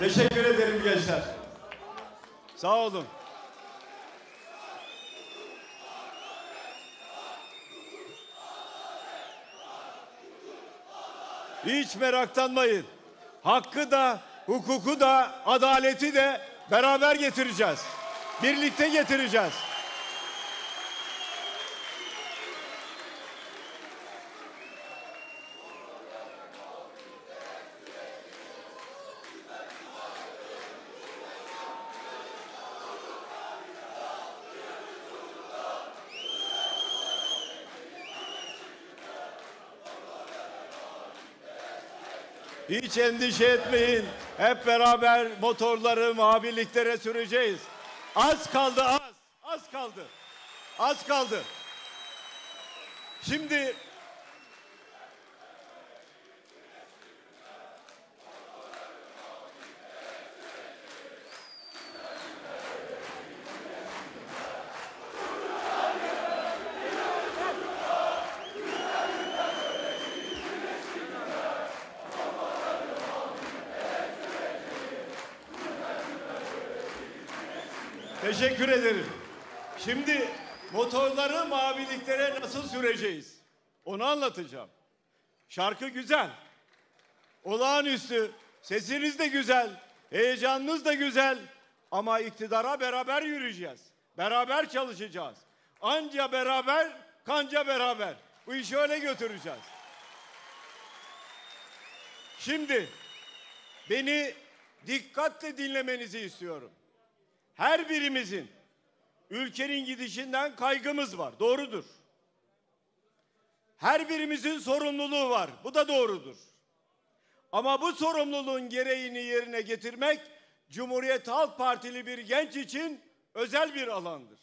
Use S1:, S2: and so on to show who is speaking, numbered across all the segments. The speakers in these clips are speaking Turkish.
S1: Teşekkür ederim gençler. Sağ olun. Hiç meraklanmayın. Hakkı da, hukuku da, adaleti de beraber getireceğiz. Birlikte getireceğiz. hiç endişe etmeyin. Hep beraber motorları maviliklere süreceğiz. Az kaldı az. Az kaldı. Az kaldı. Şimdi Teşekkür ederim. Şimdi motorları maviliklere nasıl süreceğiz? Onu anlatacağım. Şarkı güzel. Olağanüstü. Sesiniz de güzel. Heyecanınız da güzel. Ama iktidara beraber yürüyeceğiz. Beraber çalışacağız. Anca beraber, kanca beraber. Bu işi öyle götüreceğiz. Şimdi beni dikkatle dinlemenizi istiyorum her birimizin ülkenin gidişinden kaygımız var. Doğrudur. Her birimizin sorumluluğu var. Bu da doğrudur. Ama bu sorumluluğun gereğini yerine getirmek Cumhuriyet Halk Partili bir genç için özel bir alandır.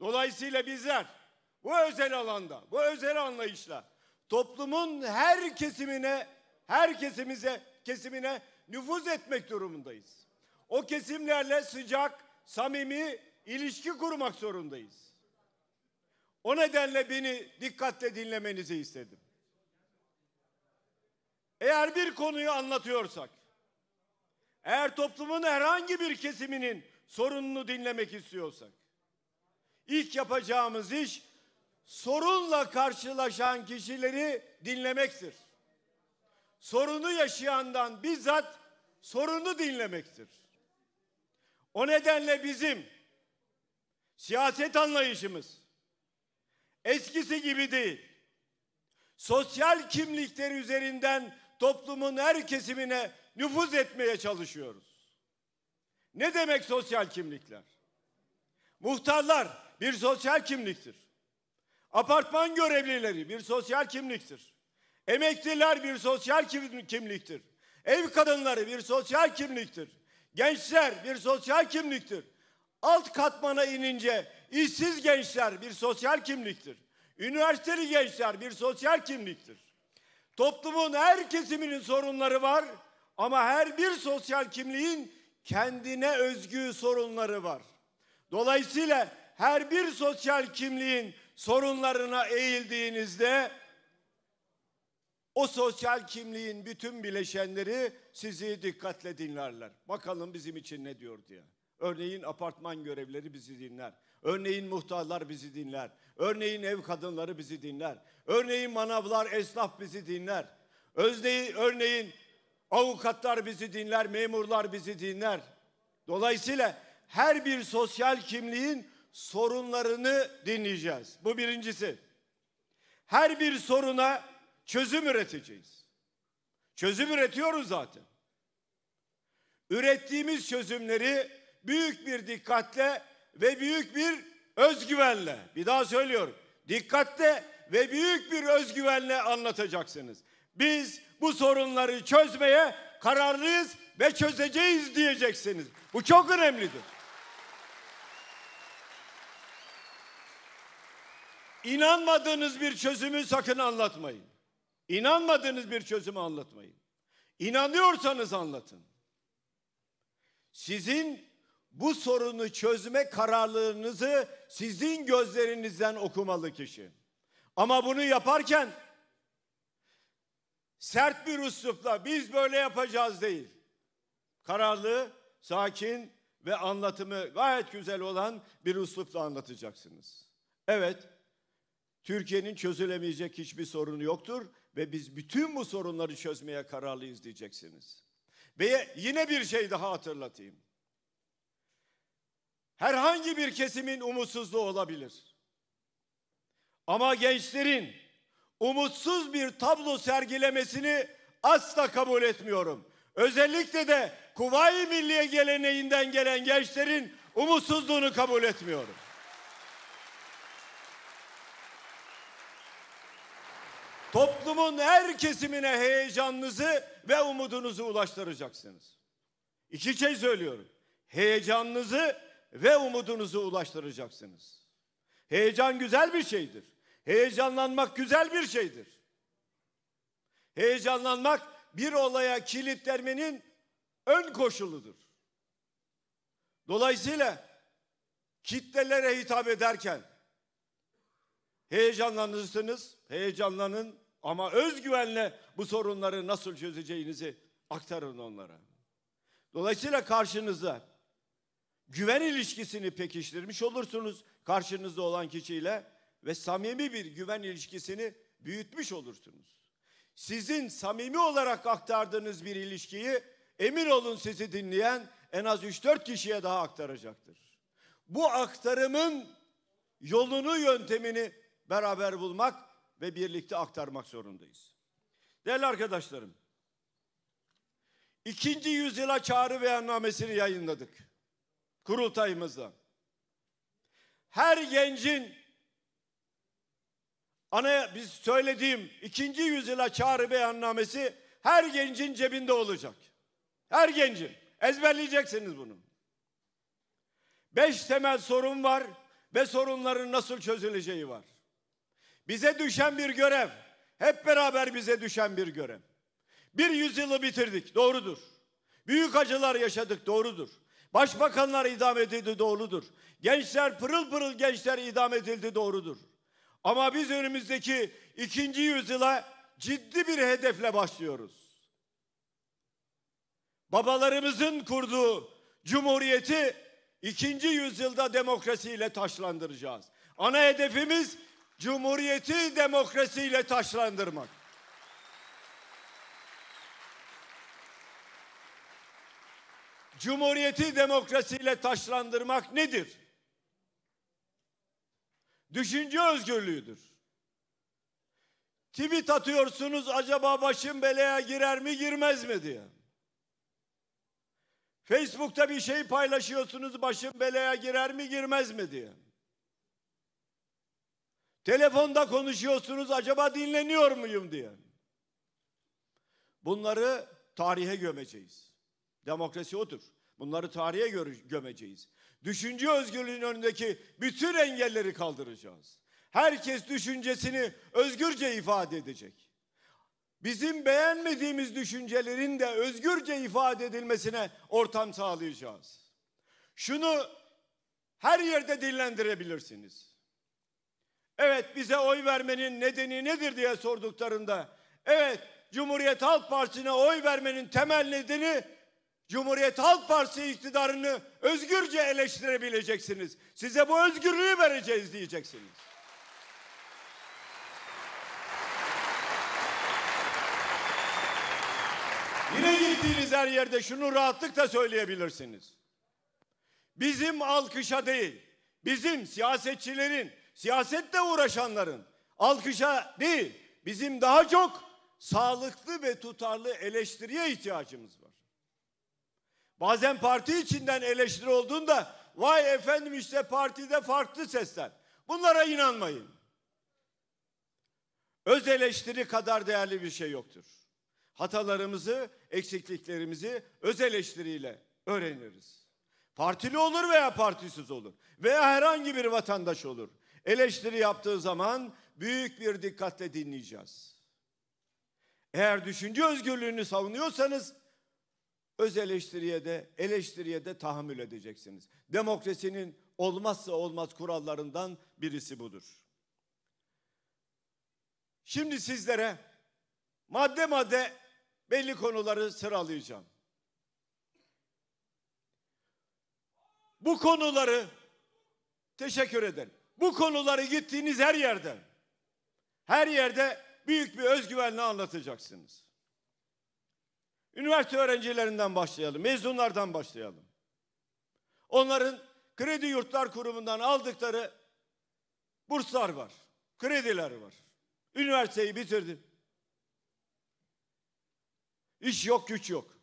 S1: Dolayısıyla bizler bu özel alanda, bu özel anlayışla toplumun her kesimine, her kesimize, kesimine nüfuz etmek durumundayız o kesimlerle sıcak, samimi ilişki kurmak zorundayız. O nedenle beni dikkatle dinlemenizi istedim. Eğer bir konuyu anlatıyorsak, eğer toplumun herhangi bir kesiminin sorununu dinlemek istiyorsak, ilk yapacağımız iş sorunla karşılaşan kişileri dinlemektir. Sorunu yaşayandan bizzat sorunu dinlemektir. O nedenle bizim siyaset anlayışımız eskisi gibi değil. Sosyal kimlikleri üzerinden toplumun her kesimine nüfuz etmeye çalışıyoruz. Ne demek sosyal kimlikler? Muhtarlar bir sosyal kimliktir. Apartman görevlileri bir sosyal kimliktir. Emekliler bir sosyal kimliktir. Ev kadınları bir sosyal kimliktir. Gençler bir sosyal kimliktir. Alt katmana inince işsiz gençler bir sosyal kimliktir. Üniversiteli gençler bir sosyal kimliktir. Toplumun her kesiminin sorunları var ama her bir sosyal kimliğin kendine özgü sorunları var. Dolayısıyla her bir sosyal kimliğin sorunlarına eğildiğinizde o sosyal kimliğin bütün bileşenleri sizi dikkatle dinlerler. Bakalım bizim için ne diyor diye. Örneğin apartman görevleri bizi dinler. Örneğin muhtarlar bizi dinler. Örneğin ev kadınları bizi dinler. Örneğin manavlar, esnaf bizi dinler. Özdeğin, örneğin avukatlar bizi dinler, memurlar bizi dinler. Dolayısıyla her bir sosyal kimliğin sorunlarını dinleyeceğiz. Bu birincisi. Her bir soruna çözüm üreteceğiz. Çözüm üretiyoruz zaten. Ürettiğimiz çözümleri büyük bir dikkatle ve büyük bir özgüvenle, bir daha söylüyorum, dikkatle ve büyük bir özgüvenle anlatacaksınız. Biz bu sorunları çözmeye kararlıyız ve çözeceğiz diyeceksiniz. Bu çok önemlidir. İnanmadığınız bir çözümü sakın anlatmayın. İnanmadığınız bir çözümü anlatmayın. İnanıyorsanız anlatın. Sizin bu sorunu çözme kararlılığınızı sizin gözlerinizden okumalı kişi. Ama bunu yaparken sert bir üslupla biz böyle yapacağız değil. Kararlı, sakin ve anlatımı gayet güzel olan bir üslupla anlatacaksınız. Evet, Türkiye'nin çözülemeyecek hiçbir sorunu yoktur ve biz bütün bu sorunları çözmeye kararlıyız diyeceksiniz. Ve yine bir şey daha hatırlatayım. Herhangi bir kesimin umutsuzluğu olabilir. Ama gençlerin umutsuz bir tablo sergilemesini asla kabul etmiyorum. Özellikle de Kuvayi Milliye geleneğinden gelen gençlerin umutsuzluğunu kabul etmiyorum. toplumun her kesimine heyecanınızı ve umudunuzu ulaştıracaksınız. İki şey söylüyorum. Heyecanınızı ve umudunuzu ulaştıracaksınız. Heyecan güzel bir şeydir. Heyecanlanmak güzel bir şeydir. Heyecanlanmak bir olaya kilitlenmenin ön koşuludur. Dolayısıyla kitlelere hitap ederken Heyecanlanırsınız, heyecanlanın ama özgüvenle bu sorunları nasıl çözeceğinizi aktarın onlara. Dolayısıyla karşınızda güven ilişkisini pekiştirmiş olursunuz karşınızda olan kişiyle ve samimi bir güven ilişkisini büyütmüş olursunuz. Sizin samimi olarak aktardığınız bir ilişkiyi emin olun sizi dinleyen en az 3-4 kişiye daha aktaracaktır. Bu aktarımın yolunu, yöntemini beraber bulmak ve birlikte aktarmak zorundayız. Değerli arkadaşlarım, ikinci yüzyıla çağrı beyannamesini yayınladık kurultayımızda. Her gencin ana biz söylediğim ikinci yüzyıla çağrı beyannamesi her gencin cebinde olacak. Her gencin. Ezberleyeceksiniz bunu. Beş temel sorun var ve sorunların nasıl çözüleceği var. Bize düşen bir görev. Hep beraber bize düşen bir görev. Bir yüzyılı bitirdik, doğrudur. Büyük acılar yaşadık, doğrudur. Başbakanlar idam edildi, doğrudur. Gençler, pırıl pırıl gençler idam edildi, doğrudur. Ama biz önümüzdeki ikinci yüzyıla ciddi bir hedefle başlıyoruz. Babalarımızın kurduğu cumhuriyeti ikinci yüzyılda demokrasiyle taşlandıracağız. Ana hedefimiz Cumhuriyeti demokrasiyle taşlandırmak. Cumhuriyeti demokrasiyle taşlandırmak nedir? Düşünce özgürlüğüdür. Tweet atıyorsunuz acaba başım belaya girer mi girmez mi diye. Facebook'ta bir şey paylaşıyorsunuz başım belaya girer mi girmez mi diye. Telefonda konuşuyorsunuz acaba dinleniyor muyum diye. Bunları tarihe gömeceğiz. Demokrasi odur. Bunları tarihe gömeceğiz. Düşünce özgürlüğünün önündeki bütün engelleri kaldıracağız. Herkes düşüncesini özgürce ifade edecek. Bizim beğenmediğimiz düşüncelerin de özgürce ifade edilmesine ortam sağlayacağız. Şunu her yerde dillendirebilirsiniz. Evet bize oy vermenin nedeni nedir diye sorduklarında evet Cumhuriyet Halk Partisi'ne oy vermenin temel nedeni Cumhuriyet Halk Partisi iktidarını özgürce eleştirebileceksiniz. Size bu özgürlüğü vereceğiz diyeceksiniz. Yine gittiğiniz her yerde şunu rahatlıkla söyleyebilirsiniz. Bizim alkışa değil, bizim siyasetçilerin, Siyasette uğraşanların alkışa değil, bizim daha çok sağlıklı ve tutarlı eleştiriye ihtiyacımız var. Bazen parti içinden eleştiri olduğunda vay efendim işte partide farklı sesler. Bunlara inanmayın. Öz eleştiri kadar değerli bir şey yoktur. Hatalarımızı, eksikliklerimizi öz eleştiriyle öğreniriz. Partili olur veya partisiz olur veya herhangi bir vatandaş olur eleştiri yaptığı zaman büyük bir dikkatle dinleyeceğiz. Eğer düşünce özgürlüğünü savunuyorsanız öz eleştiriye de eleştiriye de tahammül edeceksiniz. Demokrasinin olmazsa olmaz kurallarından birisi budur. Şimdi sizlere madde madde belli konuları sıralayacağım. Bu konuları teşekkür ederim. Bu konuları gittiğiniz her yerde, her yerde büyük bir özgüvenle anlatacaksınız. Üniversite öğrencilerinden başlayalım, mezunlardan başlayalım. Onların kredi yurtlar kurumundan aldıkları burslar var, krediler var. Üniversiteyi bitirdi, İş yok, güç yok.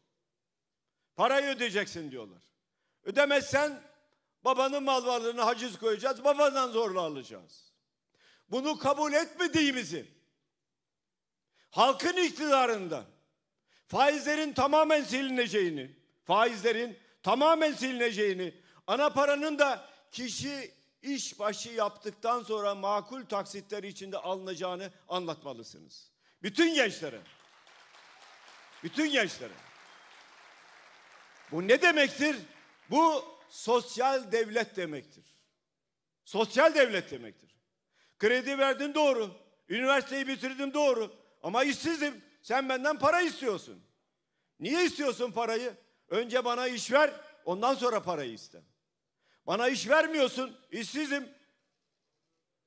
S1: Parayı ödeyeceksin diyorlar. Ödemezsen Babanın mal varlığını haciz koyacağız, babadan zorla alacağız. Bunu kabul etmediğimizi halkın iktidarında faizlerin tamamen silineceğini, faizlerin tamamen silineceğini, ana paranın da kişi iş başı yaptıktan sonra makul taksitleri içinde alınacağını anlatmalısınız. Bütün gençlere. Bütün gençlere. Bu ne demektir? Bu sosyal devlet demektir. Sosyal devlet demektir. Kredi verdin doğru. Üniversiteyi bitirdin doğru. Ama işsizim. Sen benden para istiyorsun. Niye istiyorsun parayı? Önce bana iş ver, ondan sonra parayı iste. Bana iş vermiyorsun, işsizim.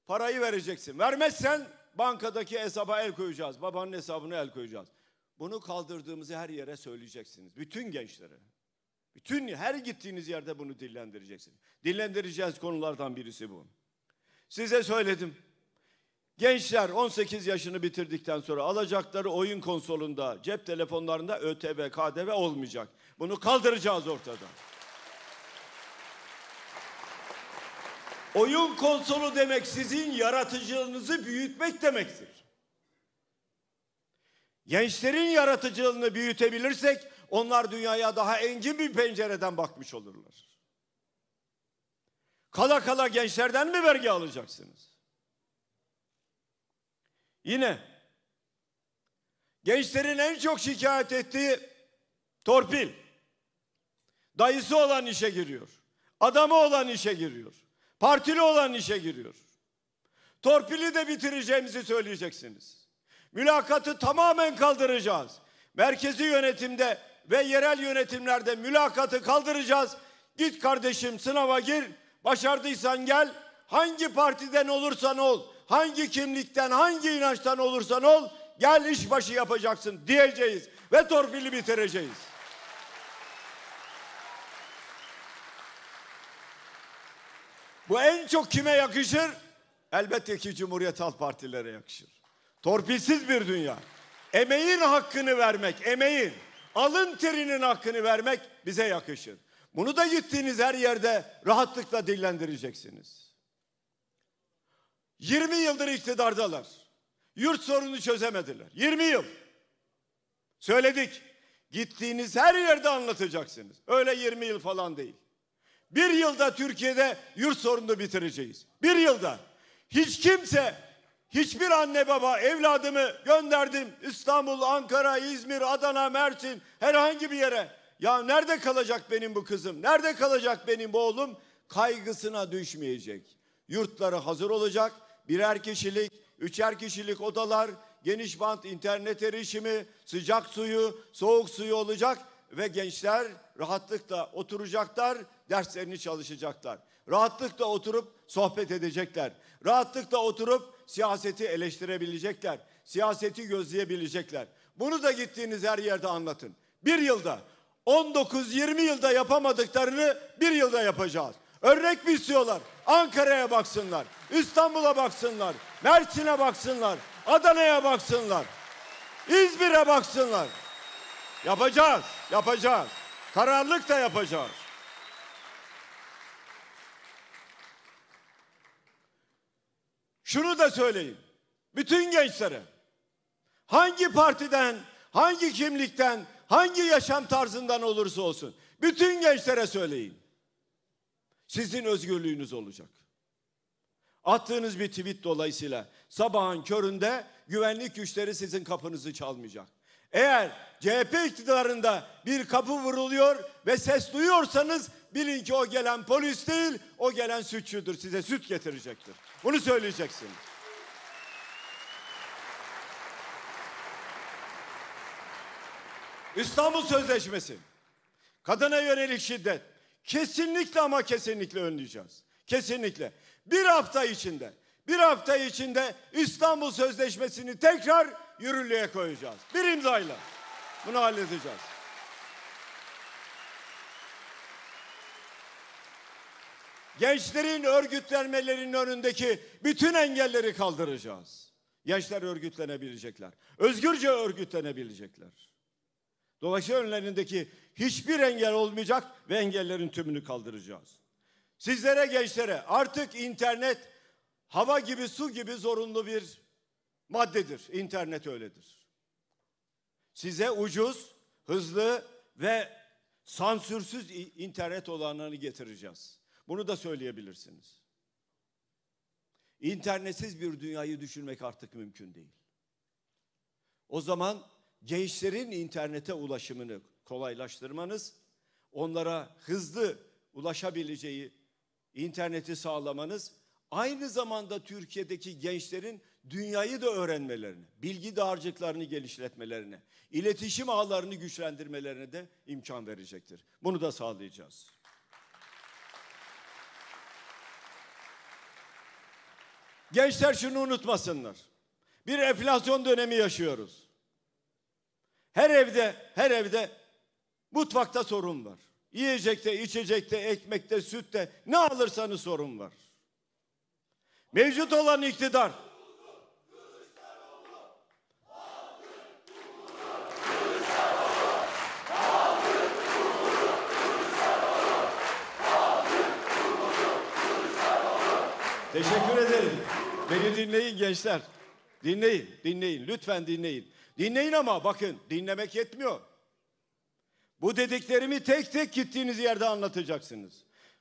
S1: Parayı vereceksin. Vermezsen bankadaki hesaba el koyacağız. Babanın hesabına el koyacağız. Bunu kaldırdığımızı her yere söyleyeceksiniz. Bütün gençlere. Bütün her gittiğiniz yerde bunu dillendireceksiniz. Dillendireceğiz konulardan birisi bu. Size söyledim. Gençler 18 yaşını bitirdikten sonra alacakları oyun konsolunda, cep telefonlarında ÖTV, KDV olmayacak. Bunu kaldıracağız ortadan. Oyun konsolu demek sizin yaratıcılığınızı büyütmek demektir. Gençlerin yaratıcılığını büyütebilirsek onlar dünyaya daha engin bir pencereden bakmış olurlar. Kala kala gençlerden mi vergi alacaksınız? Yine gençlerin en çok şikayet ettiği torpil. Dayısı olan işe giriyor. Adamı olan işe giriyor. Partili olan işe giriyor. Torpili de bitireceğimizi söyleyeceksiniz. Mülakatı tamamen kaldıracağız. Merkezi yönetimde ve yerel yönetimlerde mülakatı kaldıracağız. Git kardeşim sınava gir, başardıysan gel, hangi partiden olursan ol, hangi kimlikten, hangi inançtan olursan ol, gel işbaşı yapacaksın diyeceğiz ve torpili bitireceğiz. Bu en çok kime yakışır? Elbette ki Cumhuriyet Halk Partilere yakışır. Torpilsiz bir dünya. Emeğin hakkını vermek, emeğin alın terinin hakkını vermek bize yakışır. Bunu da gittiğiniz her yerde rahatlıkla dillendireceksiniz. 20 yıldır iktidardalar. Yurt sorunu çözemediler. 20 yıl. Söyledik. Gittiğiniz her yerde anlatacaksınız. Öyle 20 yıl falan değil. Bir yılda Türkiye'de yurt sorununu bitireceğiz. Bir yılda. Hiç kimse Hiçbir anne baba evladımı gönderdim İstanbul, Ankara, İzmir, Adana, Mersin herhangi bir yere. Ya nerede kalacak benim bu kızım? Nerede kalacak benim bu oğlum? Kaygısına düşmeyecek. Yurtları hazır olacak. Birer kişilik, üçer kişilik odalar, geniş bant internet erişimi, sıcak suyu, soğuk suyu olacak ve gençler rahatlıkla oturacaklar, derslerini çalışacaklar. Rahatlıkla oturup sohbet edecekler. Rahatlıkla oturup siyaseti eleştirebilecekler. Siyaseti gözleyebilecekler. Bunu da gittiğiniz her yerde anlatın. Bir yılda 19-20 yılda yapamadıklarını bir yılda yapacağız. Örnek mi istiyorlar? Ankara'ya baksınlar, İstanbul'a baksınlar, Mersin'e baksınlar, Adana'ya baksınlar, İzmir'e baksınlar. Yapacağız, yapacağız. Kararlılık da yapacağız. şunu da söyleyeyim. Bütün gençlere hangi partiden, hangi kimlikten, hangi yaşam tarzından olursa olsun bütün gençlere söyleyin. Sizin özgürlüğünüz olacak. Attığınız bir tweet dolayısıyla sabahın köründe güvenlik güçleri sizin kapınızı çalmayacak. Eğer CHP iktidarında bir kapı vuruluyor ve ses duyuyorsanız bilin ki o gelen polis değil, o gelen sütçüdür. Size süt getirecektir. Bunu söyleyeceksiniz. İstanbul Sözleşmesi, kadına yönelik şiddet kesinlikle ama kesinlikle önleyeceğiz. Kesinlikle. Bir hafta içinde, bir hafta içinde İstanbul Sözleşmesi'ni tekrar yürürlüğe koyacağız. Bir imzayla bunu halledeceğiz. Gençlerin örgütlenmelerinin önündeki bütün engelleri kaldıracağız. Gençler örgütlenebilecekler. Özgürce örgütlenebilecekler. Dolayısıyla önlerindeki hiçbir engel olmayacak ve engellerin tümünü kaldıracağız. Sizlere gençlere artık internet hava gibi su gibi zorunlu bir maddedir. İnternet öyledir. Size ucuz, hızlı ve sansürsüz internet olanlarını getireceğiz. Bunu da söyleyebilirsiniz. İnternetsiz bir dünyayı düşünmek artık mümkün değil. O zaman gençlerin internete ulaşımını kolaylaştırmanız, onlara hızlı ulaşabileceği interneti sağlamanız, aynı zamanda Türkiye'deki gençlerin dünyayı da öğrenmelerine, bilgi dağarcıklarını geliştirmelerine, iletişim ağlarını güçlendirmelerine de imkan verecektir. Bunu da sağlayacağız. Gençler şunu unutmasınlar. Bir enflasyon dönemi yaşıyoruz. Her evde, her evde mutfakta sorun var. Yiyecekte, içecekte, ekmekte, sütte ne alırsanız sorun var. Mevcut olan iktidar Teşekkür ederim. Beni dinleyin gençler. Dinleyin, dinleyin. Lütfen dinleyin. Dinleyin ama bakın dinlemek yetmiyor. Bu dediklerimi tek tek gittiğiniz yerde anlatacaksınız.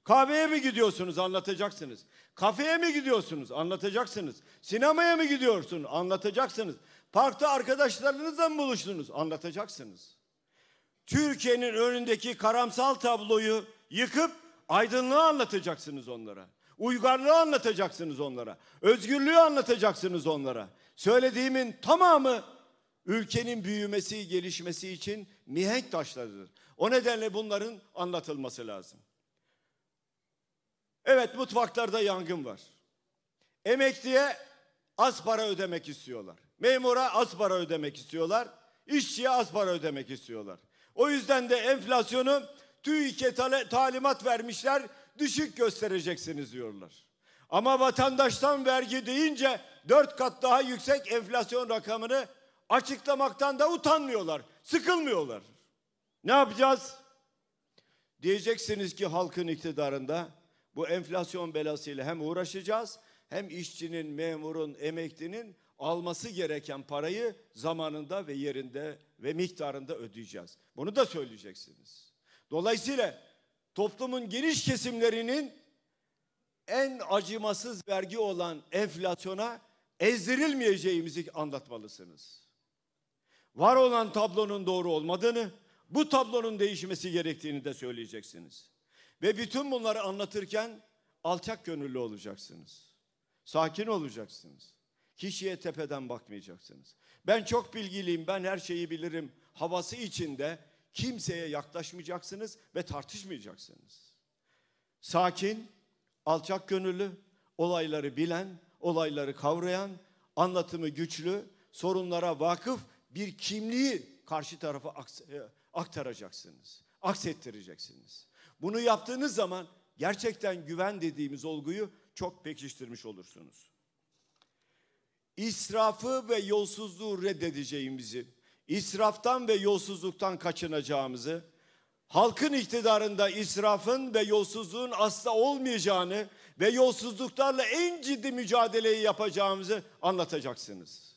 S1: Kahveye mi gidiyorsunuz anlatacaksınız. Kafeye mi gidiyorsunuz anlatacaksınız. Sinemaya mı gidiyorsunuz anlatacaksınız. Parkta arkadaşlarınızla mı buluştunuz anlatacaksınız. Türkiye'nin önündeki karamsal tabloyu yıkıp aydınlığı anlatacaksınız onlara. Uygarlığı anlatacaksınız onlara. Özgürlüğü anlatacaksınız onlara. Söylediğimin tamamı ülkenin büyümesi, gelişmesi için mihenk taşlarıdır. O nedenle bunların anlatılması lazım. Evet mutfaklarda yangın var. Emekliye az para ödemek istiyorlar. Memura az para ödemek istiyorlar. İşçiye az para ödemek istiyorlar. O yüzden de enflasyonu TÜİK'e talimat vermişler düşük göstereceksiniz diyorlar. Ama vatandaştan vergi deyince dört kat daha yüksek enflasyon rakamını açıklamaktan da utanmıyorlar, sıkılmıyorlar. Ne yapacağız? Diyeceksiniz ki halkın iktidarında bu enflasyon belasıyla hem uğraşacağız hem işçinin, memurun, emeklinin alması gereken parayı zamanında ve yerinde ve miktarında ödeyeceğiz. Bunu da söyleyeceksiniz. Dolayısıyla toplumun geniş kesimlerinin en acımasız vergi olan enflasyona ezdirilmeyeceğimizi anlatmalısınız. Var olan tablonun doğru olmadığını, bu tablonun değişmesi gerektiğini de söyleyeceksiniz. Ve bütün bunları anlatırken alçak gönüllü olacaksınız. Sakin olacaksınız. Kişiye tepeden bakmayacaksınız. Ben çok bilgiliyim, ben her şeyi bilirim havası içinde kimseye yaklaşmayacaksınız ve tartışmayacaksınız. Sakin, alçak gönüllü, olayları bilen, olayları kavrayan, anlatımı güçlü, sorunlara vakıf bir kimliği karşı tarafa e, aktaracaksınız, aksettireceksiniz. Bunu yaptığınız zaman gerçekten güven dediğimiz olguyu çok pekiştirmiş olursunuz. İsrafı ve yolsuzluğu reddedeceğimizi, israftan ve yolsuzluktan kaçınacağımızı, halkın iktidarında israfın ve yolsuzluğun asla olmayacağını ve yolsuzluklarla en ciddi mücadeleyi yapacağımızı anlatacaksınız.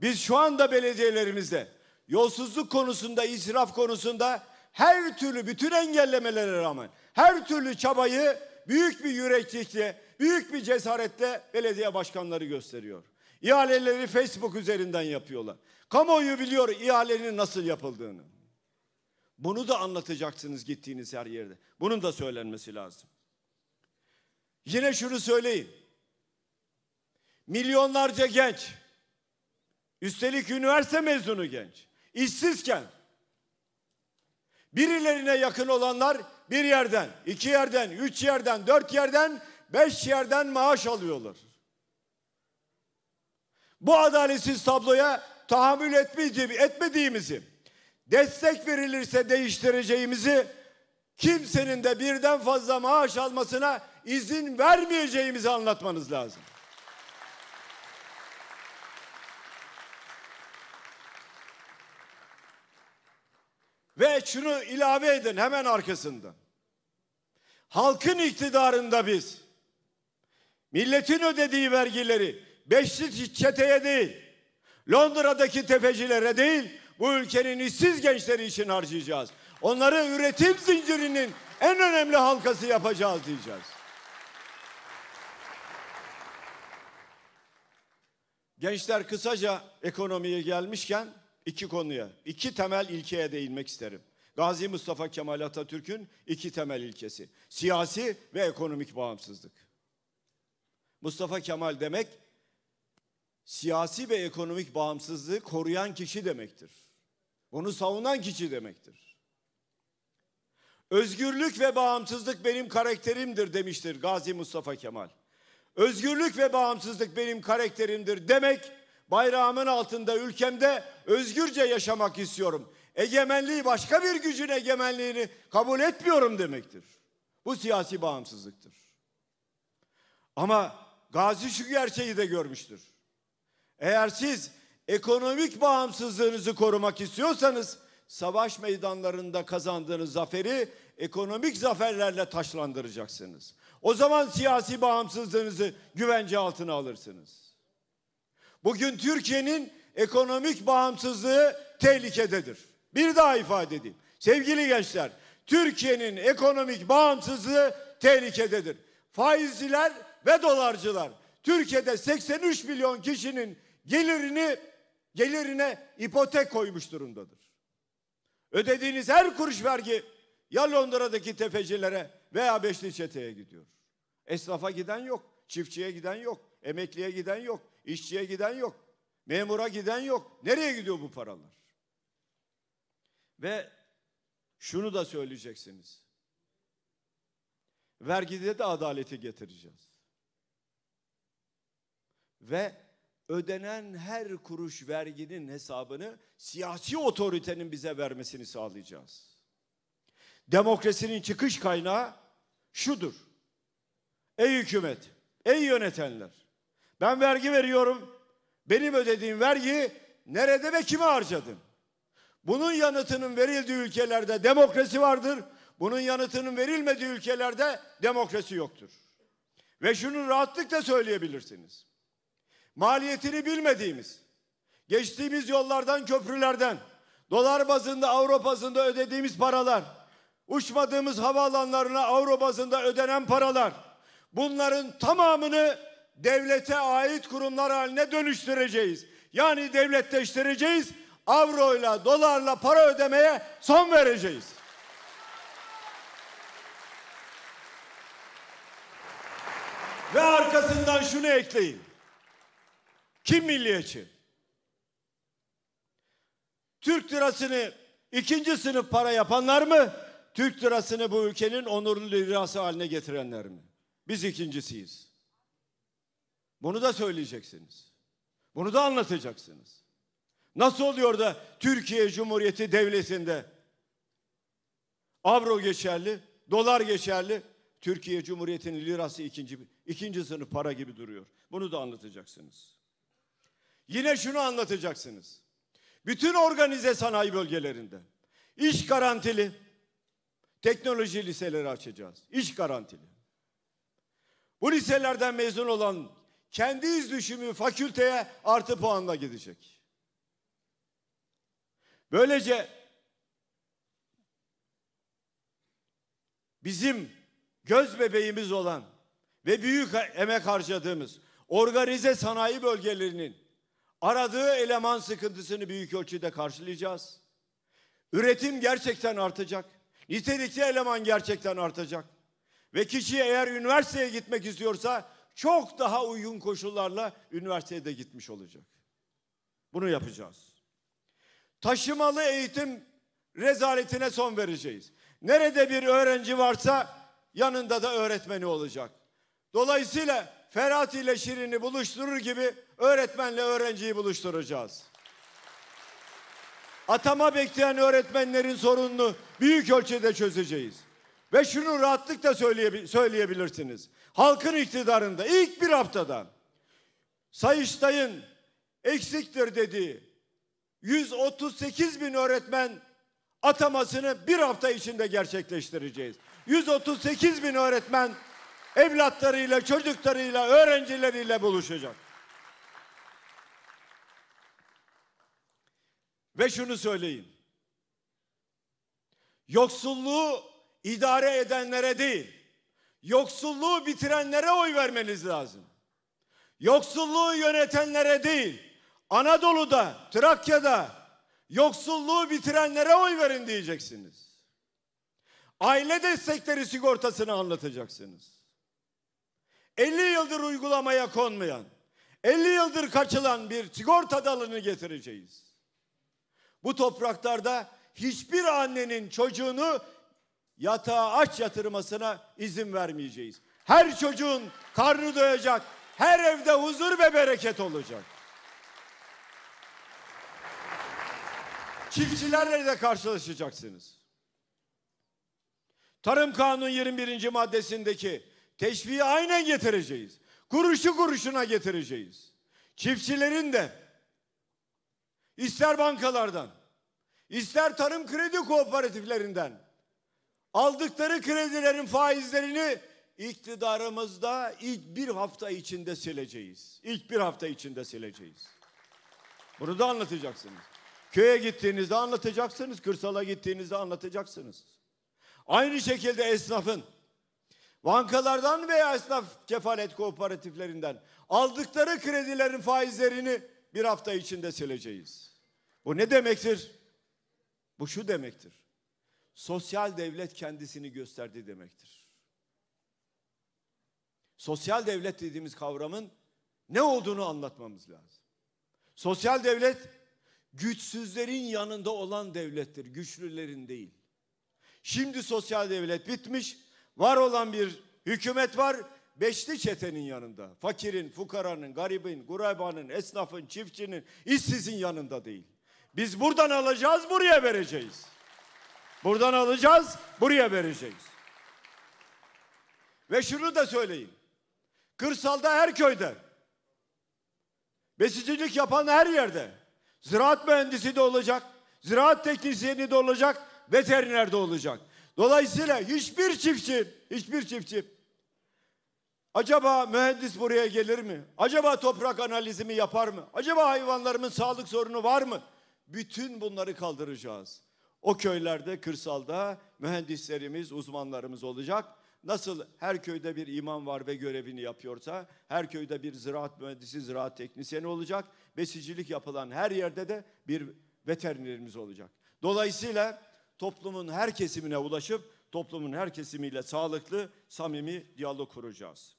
S1: Biz şu anda belediyelerimizde yolsuzluk konusunda, israf konusunda her türlü bütün engellemelere rağmen her türlü çabayı büyük bir yüreklikle, büyük bir cesaretle belediye başkanları gösteriyor. İhaleleri Facebook üzerinden yapıyorlar. Kamuoyu biliyor ihalenin nasıl yapıldığını. Bunu da anlatacaksınız gittiğiniz her yerde. Bunun da söylenmesi lazım. Yine şunu söyleyin. Milyonlarca genç, üstelik üniversite mezunu genç, işsizken birilerine yakın olanlar bir yerden, iki yerden, üç yerden, dört yerden, beş yerden maaş alıyorlar. Bu adaletsiz tabloya tahammül etmeyeceğim, etmediğimizi, destek verilirse değiştireceğimizi, kimsenin de birden fazla maaş almasına izin vermeyeceğimizi anlatmanız lazım. Ve şunu ilave edin hemen arkasında, Halkın iktidarında biz milletin ödediği vergileri beşli çeteye değil, Londra'daki tefecilere değil, bu ülkenin işsiz gençleri için harcayacağız. Onları üretim zincirinin en önemli halkası yapacağız diyeceğiz. Gençler kısaca ekonomiye gelmişken iki konuya, iki temel ilkeye değinmek isterim. Gazi Mustafa Kemal Atatürk'ün iki temel ilkesi. Siyasi ve ekonomik bağımsızlık. Mustafa Kemal demek siyasi ve ekonomik bağımsızlığı koruyan kişi demektir. Onu savunan kişi demektir. Özgürlük ve bağımsızlık benim karakterimdir demiştir Gazi Mustafa Kemal. Özgürlük ve bağımsızlık benim karakterimdir demek bayrağımın altında ülkemde özgürce yaşamak istiyorum. Egemenliği başka bir gücün egemenliğini kabul etmiyorum demektir. Bu siyasi bağımsızlıktır. Ama Gazi şu gerçeği de görmüştür. Eğer siz ekonomik bağımsızlığınızı korumak istiyorsanız savaş meydanlarında kazandığınız zaferi ekonomik zaferlerle taşlandıracaksınız. O zaman siyasi bağımsızlığınızı güvence altına alırsınız. Bugün Türkiye'nin ekonomik bağımsızlığı tehlikededir. Bir daha ifade edeyim. Sevgili gençler, Türkiye'nin ekonomik bağımsızlığı tehlikededir. Faizciler ve dolarcılar Türkiye'de 83 milyon kişinin gelirini gelirine ipotek koymuş durumdadır. Ödediğiniz her kuruş vergi ya Londra'daki tefecilere veya beşli çeteye gidiyor. Esnafa giden yok, çiftçiye giden yok, emekliye giden yok, işçiye giden yok, memura giden yok. Nereye gidiyor bu paralar? Ve şunu da söyleyeceksiniz. Vergide de adaleti getireceğiz. Ve ödenen her kuruş verginin hesabını siyasi otoritenin bize vermesini sağlayacağız. Demokrasinin çıkış kaynağı şudur. Ey hükümet, ey yönetenler. Ben vergi veriyorum. Benim ödediğim vergi nerede ve kime harcadım? Bunun yanıtının verildiği ülkelerde demokrasi vardır. Bunun yanıtının verilmediği ülkelerde demokrasi yoktur. Ve şunu rahatlıkla söyleyebilirsiniz maliyetini bilmediğimiz, geçtiğimiz yollardan, köprülerden, dolar bazında, avro bazında ödediğimiz paralar, uçmadığımız havaalanlarına avro bazında ödenen paralar, bunların tamamını devlete ait kurumlar haline dönüştüreceğiz. Yani devletleştireceğiz, avroyla, dolarla para ödemeye son vereceğiz. Ve arkasından şunu ekleyin. Kim milliyetçi? Türk lirasını ikinci sınıf para yapanlar mı? Türk lirasını bu ülkenin onurlu lirası haline getirenler mi? Biz ikincisiyiz. Bunu da söyleyeceksiniz. Bunu da anlatacaksınız. Nasıl oluyor da Türkiye Cumhuriyeti Devleti'nde avro geçerli, dolar geçerli, Türkiye Cumhuriyeti'nin lirası ikinci, ikinci sınıf para gibi duruyor. Bunu da anlatacaksınız. Yine şunu anlatacaksınız. Bütün organize sanayi bölgelerinde iş garantili teknoloji liseleri açacağız. İş garantili. Bu liselerden mezun olan kendi iz düşümü fakülteye artı puanla gidecek. Böylece bizim göz bebeğimiz olan ve büyük emek harcadığımız organize sanayi bölgelerinin Aradığı eleman sıkıntısını büyük ölçüde karşılayacağız. Üretim gerçekten artacak. Nitelikli eleman gerçekten artacak. Ve kişi eğer üniversiteye gitmek istiyorsa çok daha uygun koşullarla üniversiteye de gitmiş olacak. Bunu yapacağız. Taşımalı eğitim rezaletine son vereceğiz. Nerede bir öğrenci varsa yanında da öğretmeni olacak. Dolayısıyla Ferhat ile Şirin'i buluşturur gibi Öğretmenle öğrenciyi buluşturacağız. Atama bekleyen öğretmenlerin sorununu büyük ölçüde çözeceğiz. Ve şunu rahatlıkla söyleyebilirsiniz. Halkın iktidarında ilk bir haftada Sayıştay'ın eksiktir dediği 138 bin öğretmen atamasını bir hafta içinde gerçekleştireceğiz. 138 bin öğretmen evlatlarıyla, çocuklarıyla, öğrencileriyle buluşacak. ve şunu söyleyin. Yoksulluğu idare edenlere değil, yoksulluğu bitirenlere oy vermeniz lazım. Yoksulluğu yönetenlere değil, Anadolu'da, Trakya'da yoksulluğu bitirenlere oy verin diyeceksiniz. Aile destekleri sigortasını anlatacaksınız. 50 yıldır uygulamaya konmayan, 50 yıldır kaçılan bir sigorta dalını getireceğiz. Bu topraklarda hiçbir annenin çocuğunu yatağa aç yatırmasına izin vermeyeceğiz. Her çocuğun karnı doyacak, her evde huzur ve bereket olacak. Çiftçilerle de karşılaşacaksınız. Tarım Kanunu 21. maddesindeki teşviği aynen getireceğiz. Kuruşu kuruşuna getireceğiz. Çiftçilerin de ister bankalardan, ister tarım kredi kooperatiflerinden aldıkları kredilerin faizlerini iktidarımızda ilk bir hafta içinde sileceğiz. İlk bir hafta içinde sileceğiz. Bunu da anlatacaksınız. Köye gittiğinizde anlatacaksınız, kırsala gittiğinizde anlatacaksınız. Aynı şekilde esnafın bankalardan veya esnaf kefalet kooperatiflerinden aldıkları kredilerin faizlerini bir hafta içinde sileceğiz. Bu ne demektir? Bu şu demektir. Sosyal devlet kendisini gösterdi demektir. Sosyal devlet dediğimiz kavramın ne olduğunu anlatmamız lazım. Sosyal devlet güçsüzlerin yanında olan devlettir, güçlülerin değil. Şimdi sosyal devlet bitmiş, var olan bir hükümet var, beşli çetenin yanında. Fakirin, fukaranın, garibin, guraybanın, esnafın, çiftçinin, işsizin yanında değil. Biz buradan alacağız, buraya vereceğiz. Buradan alacağız, buraya vereceğiz. Ve şunu da söyleyeyim. Kırsalda her köyde, besicilik yapan her yerde, ziraat mühendisi de olacak, ziraat teknisyeni de olacak, veteriner de olacak. Dolayısıyla hiçbir çiftçi, hiçbir çiftçi Acaba mühendis buraya gelir mi? Acaba toprak analizimi yapar mı? Acaba hayvanlarımın sağlık sorunu var mı? Bütün bunları kaldıracağız. O köylerde, kırsalda mühendislerimiz, uzmanlarımız olacak. Nasıl her köyde bir imam var ve görevini yapıyorsa, her köyde bir ziraat mühendisi, ziraat teknisyeni olacak. Besicilik yapılan her yerde de bir veterinerimiz olacak. Dolayısıyla toplumun her kesimine ulaşıp toplumun her kesimiyle sağlıklı, samimi diyalog kuracağız.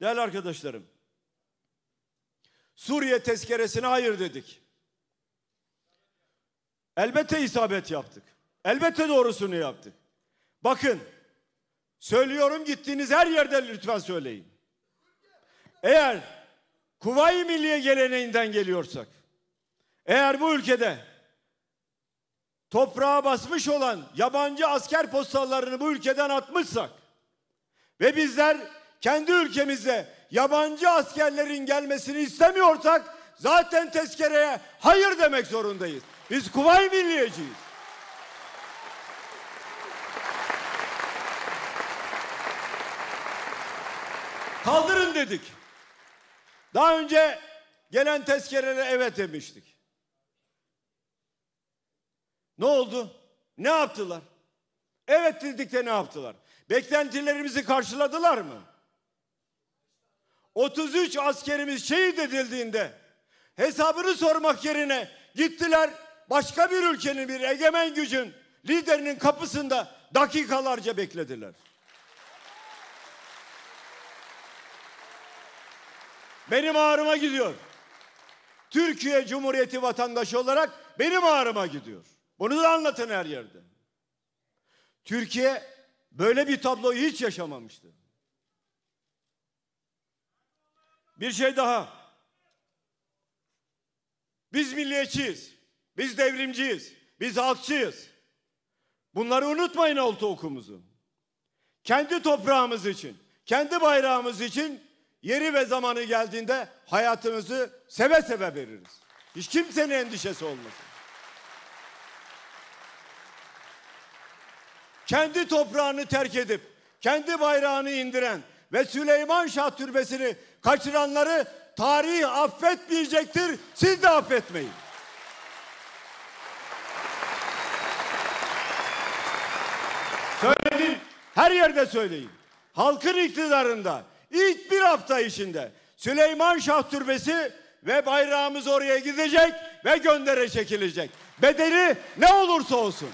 S1: Değerli arkadaşlarım, Suriye tezkeresine hayır dedik. Elbette isabet yaptık. Elbette doğrusunu yaptık. Bakın, söylüyorum gittiğiniz her yerde lütfen söyleyin. Eğer Kuvayi Milliye geleneğinden geliyorsak, eğer bu ülkede toprağa basmış olan yabancı asker postallarını bu ülkeden atmışsak ve bizler kendi ülkemizde yabancı askerlerin gelmesini istemiyorsak zaten tezkereye hayır demek zorundayız. Biz Kuvay Milliyeciyiz. Kaldırın dedik. Daha önce gelen tezkerelere evet demiştik. Ne oldu? Ne yaptılar? Evet dedik de ne yaptılar? Beklentilerimizi karşıladılar mı? 33 askerimiz şehit edildiğinde hesabını sormak yerine gittiler başka bir ülkenin bir egemen gücün liderinin kapısında dakikalarca beklediler. Benim ağrıma gidiyor. Türkiye Cumhuriyeti vatandaşı olarak benim ağrıma gidiyor. Bunu da anlatın her yerde. Türkiye böyle bir tabloyu hiç yaşamamıştı. Bir şey daha. Biz milliyetçiyiz. Biz devrimciyiz. Biz halkçıyız. Bunları unutmayın Altıokumuzu. Kendi toprağımız için, kendi bayrağımız için yeri ve zamanı geldiğinde hayatımızı seve seve veririz. Hiç kimsenin endişesi olmasın. kendi toprağını terk edip kendi bayrağını indiren ve Süleyman Şah Türbesi'ni kaçıranları tarih affetmeyecektir. Siz de affetmeyin. Söyledim. Her yerde söyleyin. Halkın iktidarında ilk bir hafta içinde Süleyman Şah Türbesi ve bayrağımız oraya gidecek ve göndere çekilecek. Bedeli ne olursa olsun.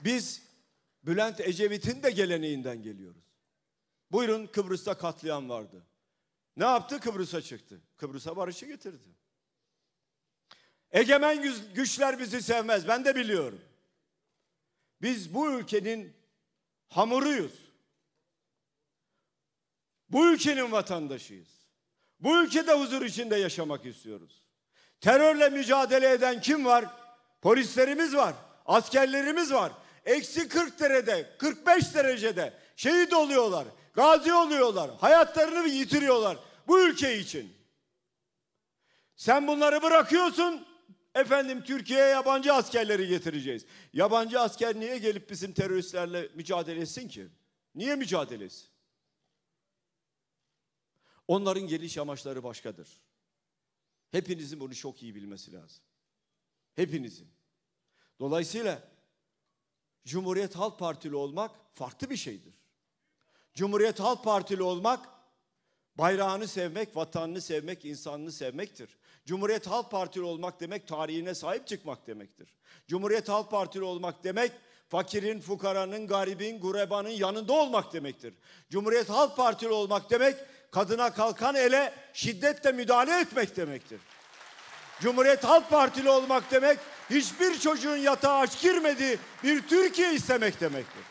S1: Biz Bülent Ecevit'in de geleneğinden geliyoruz. Buyurun Kıbrıs'ta katliam vardı. Ne yaptı? Kıbrıs'a çıktı. Kıbrıs'a barışı getirdi. Egemen güçler bizi sevmez. Ben de biliyorum. Biz bu ülkenin hamuruyuz. Bu ülkenin vatandaşıyız. Bu ülkede huzur içinde yaşamak istiyoruz. Terörle mücadele eden kim var? Polislerimiz var, askerlerimiz var. Eksi 40 derecede, 45 derecede şehit oluyorlar, gazi oluyorlar, hayatlarını yitiriyorlar bu ülke için. Sen bunları bırakıyorsun, Efendim Türkiye'ye yabancı askerleri getireceğiz. Yabancı asker niye gelip bizim teröristlerle mücadele etsin ki? Niye mücadele etsin? Onların geliş amaçları başkadır. Hepinizin bunu çok iyi bilmesi lazım. Hepinizin. Dolayısıyla Cumhuriyet Halk Partili olmak farklı bir şeydir. Cumhuriyet Halk Partili olmak bayrağını sevmek, vatanını sevmek, insanını sevmektir. Cumhuriyet Halk Partili olmak demek tarihine sahip çıkmak demektir. Cumhuriyet Halk Partili olmak demek fakirin, fukaranın, garibin, gurebanın yanında olmak demektir. Cumhuriyet Halk Partili olmak demek kadına kalkan ele şiddetle müdahale etmek demektir. Cumhuriyet Halk Partili olmak demek hiçbir çocuğun yatağa aç girmediği bir Türkiye istemek demektir.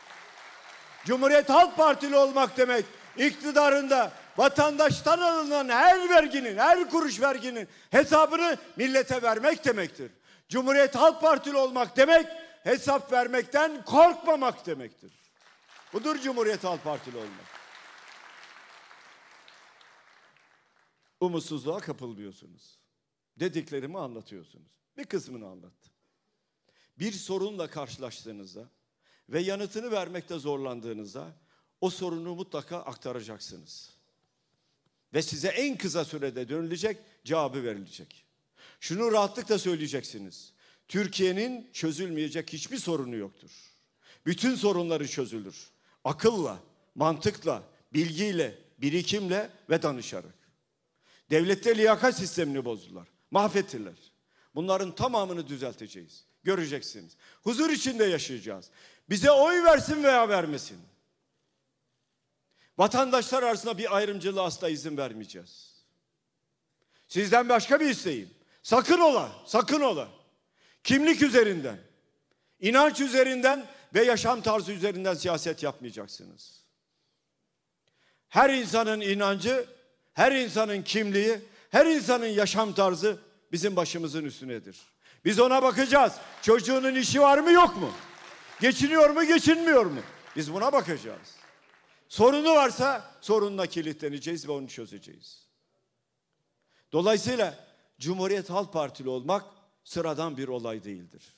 S1: Cumhuriyet Halk Partili olmak demek iktidarında vatandaştan alınan her verginin, her kuruş verginin hesabını millete vermek demektir. Cumhuriyet Halk Partili olmak demek hesap vermekten korkmamak demektir. Budur Cumhuriyet Halk Partili olmak. Umutsuzluğa kapılmıyorsunuz. Dediklerimi anlatıyorsunuz. Bir kısmını anlattım. Bir sorunla karşılaştığınızda ve yanıtını vermekte zorlandığınızda o sorunu mutlaka aktaracaksınız. Ve size en kısa sürede dönülecek, cevabı verilecek. Şunu rahatlıkla söyleyeceksiniz. Türkiye'nin çözülmeyecek hiçbir sorunu yoktur. Bütün sorunları çözülür. Akılla, mantıkla, bilgiyle, birikimle ve danışarak. Devlette liyakat sistemini bozdular. Mahvettiler. Bunların tamamını düzelteceğiz. Göreceksiniz. Huzur içinde yaşayacağız. Bize oy versin veya vermesin. Vatandaşlar arasında bir ayrımcılığa asla izin vermeyeceğiz. Sizden başka bir isteğim. Sakın ola, sakın ola. Kimlik üzerinden, inanç üzerinden ve yaşam tarzı üzerinden siyaset yapmayacaksınız. Her insanın inancı, her insanın kimliği, her insanın yaşam tarzı bizim başımızın üstünedir. Biz ona bakacağız. Çocuğunun işi var mı yok mu? Geçiniyor mu geçinmiyor mu? Biz buna bakacağız. Sorunu varsa sorunla kilitleneceğiz ve onu çözeceğiz. Dolayısıyla Cumhuriyet Halk Partili olmak sıradan bir olay değildir.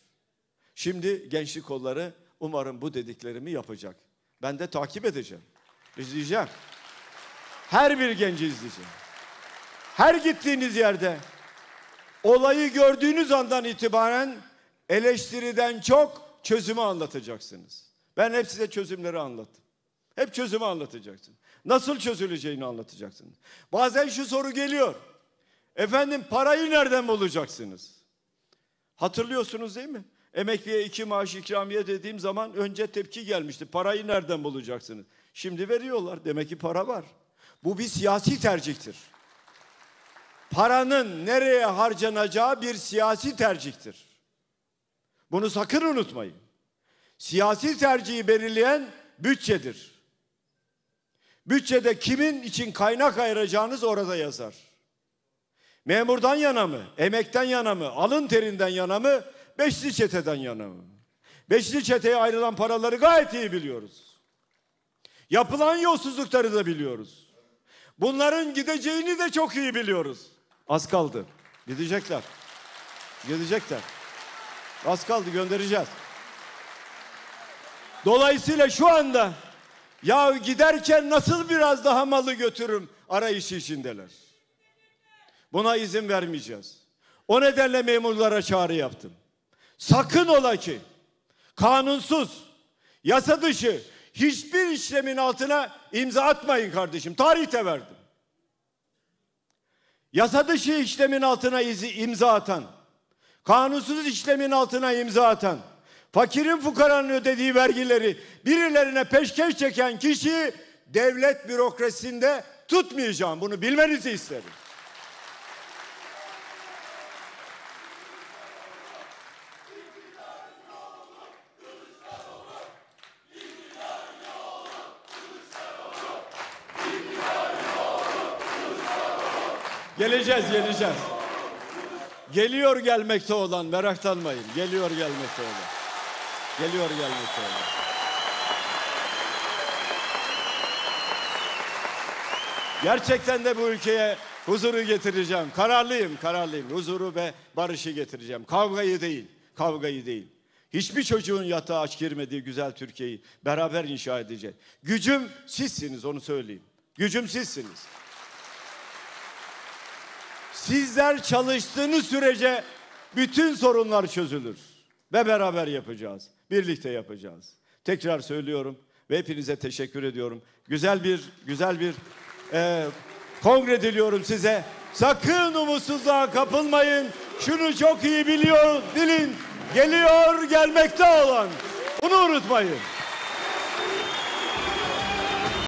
S1: Şimdi gençlik kolları umarım bu dediklerimi yapacak. Ben de takip edeceğim. İzleyeceğim. Her bir genci izleyeceğim. Her gittiğiniz yerde olayı gördüğünüz andan itibaren eleştiriden çok çözümü anlatacaksınız. Ben hep size çözümleri anlattım. Hep çözümü anlatacaksın. Nasıl çözüleceğini anlatacaksın. Bazen şu soru geliyor. Efendim parayı nereden bulacaksınız? Hatırlıyorsunuz değil mi? Emekliye iki maaş ikramiye dediğim zaman önce tepki gelmişti. Parayı nereden bulacaksınız? Şimdi veriyorlar. Demek ki para var. Bu bir siyasi tercihtir. Paranın nereye harcanacağı bir siyasi tercihtir. Bunu sakın unutmayın. Siyasi tercihi belirleyen bütçedir. Bütçede kimin için kaynak ayıracağınız orada yazar. Memurdan yana mı? Emekten yana mı? Alın terinden yana mı? Beşli çeteden yana mı? Beşli çeteye ayrılan paraları gayet iyi biliyoruz. Yapılan yolsuzlukları da biliyoruz. Bunların gideceğini de çok iyi biliyoruz. Az kaldı. Gidecekler. Gidecekler. Az kaldı göndereceğiz. Dolayısıyla şu anda ya giderken nasıl biraz daha malı götürürüm arayışı içindeler. Buna izin vermeyeceğiz. O nedenle memurlara çağrı yaptım. Sakın ola ki kanunsuz, yasa dışı hiçbir işlemin altına imza atmayın kardeşim. Tarihte verdim. Yasa dışı işlemin altına izi, imza atan, kanunsuz işlemin altına imza atan fakirin fukaranın ödediği vergileri birilerine peşkeş çeken kişi devlet bürokrasisinde tutmayacağım. Bunu bilmenizi isterim. Geleceğiz, geleceğiz. Geliyor gelmekte olan, meraklanmayın. Geliyor gelmekte olan. Geliyor gelmekte. Gerçekten de bu ülkeye huzuru getireceğim. Kararlıyım, kararlıyım. Huzuru ve barışı getireceğim. Kavgayı değil, kavgayı değil. Hiçbir çocuğun yatağa aç girmediği güzel Türkiye'yi beraber inşa edeceğiz. Gücüm sizsiniz onu söyleyeyim. Gücüm sizsiniz. Sizler çalıştığınız sürece bütün sorunlar çözülür ve beraber yapacağız birlikte yapacağız. Tekrar söylüyorum ve hepinize teşekkür ediyorum. Güzel bir güzel bir e, kongre diliyorum size. Sakın umutsuzluğa kapılmayın. Şunu çok iyi biliyor dilin geliyor gelmekte olan. Bunu unutmayın.